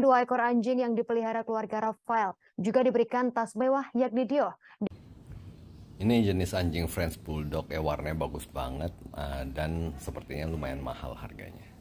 dua ekor anjing yang dipelihara keluarga Rafael juga diberikan tas mewah yakni Dio. Ini jenis anjing French Bulldog, ya warnanya bagus banget uh, dan sepertinya lumayan mahal harganya.